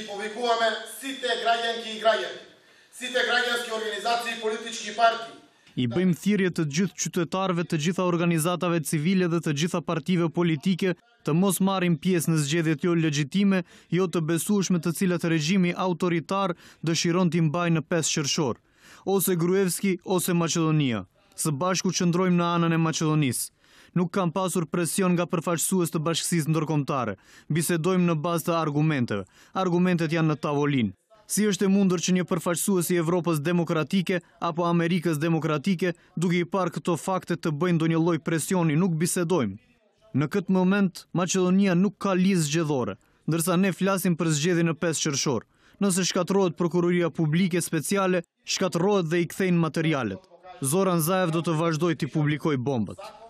i povikuame si të grajen ki i grajen, si të grajen s'ki organizaci i politiçki parti. I bëjmë thirje të gjithë qytetarve të gjitha organizatave civile dhe të gjitha partive politike të mos marim pjesë në zgjedhjet jo legjitime, jo të besushme të cilat regjimi autoritar dëshiron t'i mbaj në pes qërshor, ose Gruevski, ose Macedonia. Së bashku qëndrojmë në anën e Macedonisë nuk kam pasur presion nga përfaqësues të bashkësisë ndërkombëtare. Bisedojmë në bazë të argumenteve. Argumentet janë në tavolinë. Si është e mundur që një përfaqësues i Evropës Demokratike apo Amerikës Demokratike, duke i parë këto fakte të bëjnë ndonjë lloj presioni, nuk bisedojmë. Në këtë moment Maqedonia nuk ka lisë zgjedhore, ndërsa ne flasim për zgjedhjen në 5 qershor. Nëse shkatrohet prokuroria publike speciale, shkatrohet dhe i kthejnë materialet. Zoran Zaev do të vazhdoj të publikoj bombët.